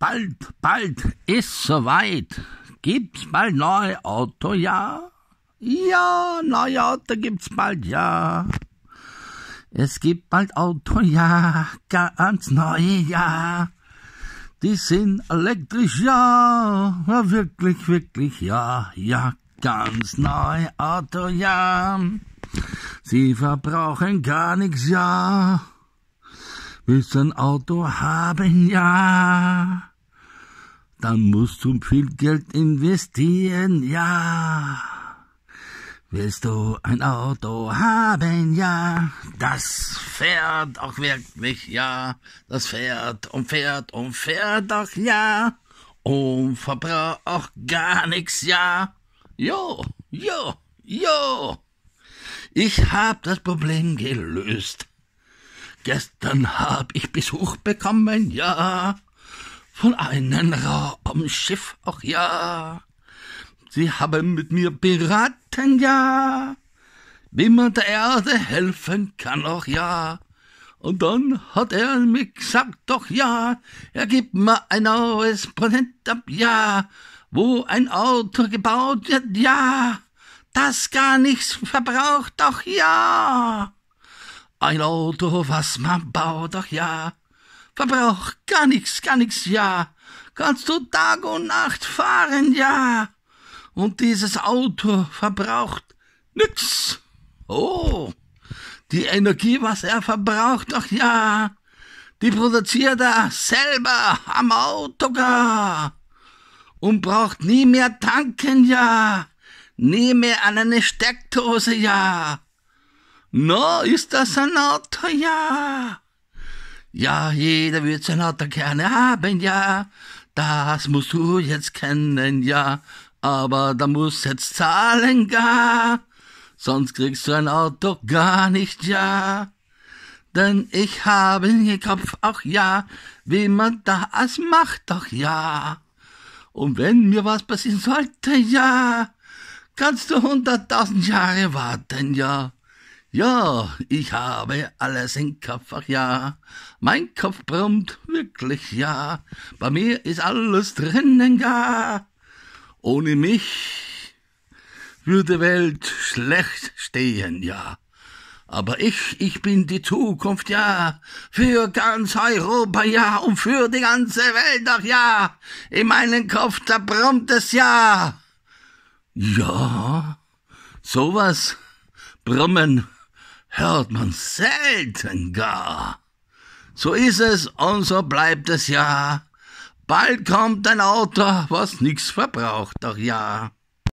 Bald, bald ist soweit. Gibt's bald neue Auto, ja? Ja, neue Auto gibt's bald, ja. Es gibt bald Auto, ja, ganz neue, ja. Die sind elektrisch, ja, ja wirklich, wirklich, ja, ja, ganz neu Auto, ja. Sie verbrauchen gar nichts, ja. Willst ein Auto haben, ja dann musst du viel Geld investieren, ja. Willst du ein Auto haben, ja, das fährt auch wirklich, ja, das fährt und fährt und fährt auch, ja, und verbraucht auch gar nix, ja. Jo, jo, jo. Ich hab das Problem gelöst. Gestern hab ich Besuch bekommen, ja von einem am Schiff, ach ja. Sie haben mit mir beraten, ja, wie man der Erde helfen kann, ach ja. Und dann hat er mir gesagt, doch ja, er gibt mir ein neues Patent ab, ja, wo ein Auto gebaut wird, ja, das gar nichts verbraucht, doch ja. Ein Auto, was man baut, doch ja, Verbrauch, gar nix, gar nix, ja. Kannst du Tag und Nacht fahren, ja. Und dieses Auto verbraucht nix. Oh, die Energie, was er verbraucht, ach ja, die produziert er selber am Auto gar. Und braucht nie mehr tanken, ja. Nie mehr an eine Steckdose, ja. No, ist das ein Auto, ja. Ja, jeder wird sein Auto gerne haben, ja. Das musst du jetzt kennen, ja. Aber da muss jetzt zahlen, gar. Sonst kriegst du ein Auto gar nicht, ja. Denn ich habe den Kopf auch, ja. Wie man das macht, doch, ja. Und wenn mir was passieren sollte, ja. Kannst du hunderttausend Jahre warten, ja. Ja, ich habe alles im Kopf, ach ja. Mein Kopf brummt wirklich, ja. Bei mir ist alles drinnen, ja. Ohne mich würde Welt schlecht stehen, ja. Aber ich, ich bin die Zukunft, ja. Für ganz Europa, ja. Und für die ganze Welt, ach ja. In meinem Kopf, da brummt es, ja. Ja, sowas brummen hört man selten gar. So ist es und so also bleibt es ja. Bald kommt ein Auto, was nix verbraucht, doch ja.